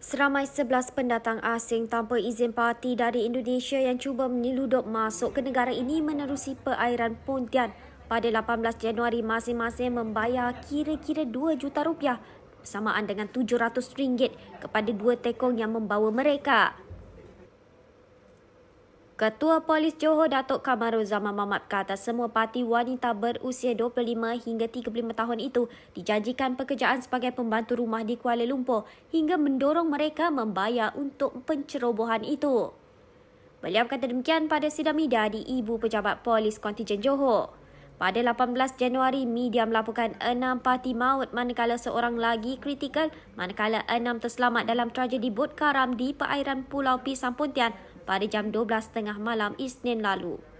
Seramai 11 pendatang asing tanpa izin parti dari Indonesia yang cuba meniludup masuk ke negara ini menerusi perairan Pontian pada 18 Januari masing-masing membayar kira-kira 2 juta rupiah bersamaan dengan 700 ringgit kepada dua tekong yang membawa mereka. Ketua Polis Johor Datuk Kamarul Zaman Mahmat kata semua parti wanita berusia 25 hingga 35 tahun itu dijanjikan pekerjaan sebagai pembantu rumah di Kuala Lumpur hingga mendorong mereka membayar untuk pencerobohan itu. Beliau kata demikian pada sidang media di Ibu Pejabat Polis Kontijen Johor. Pada 18 Januari, media melaporkan enam parti maut manakala seorang lagi kritikal manakala enam terselamat dalam tragedi bot karam di perairan Pulau Pisang Pontian pada jam 12.30 malam Isnin lalu.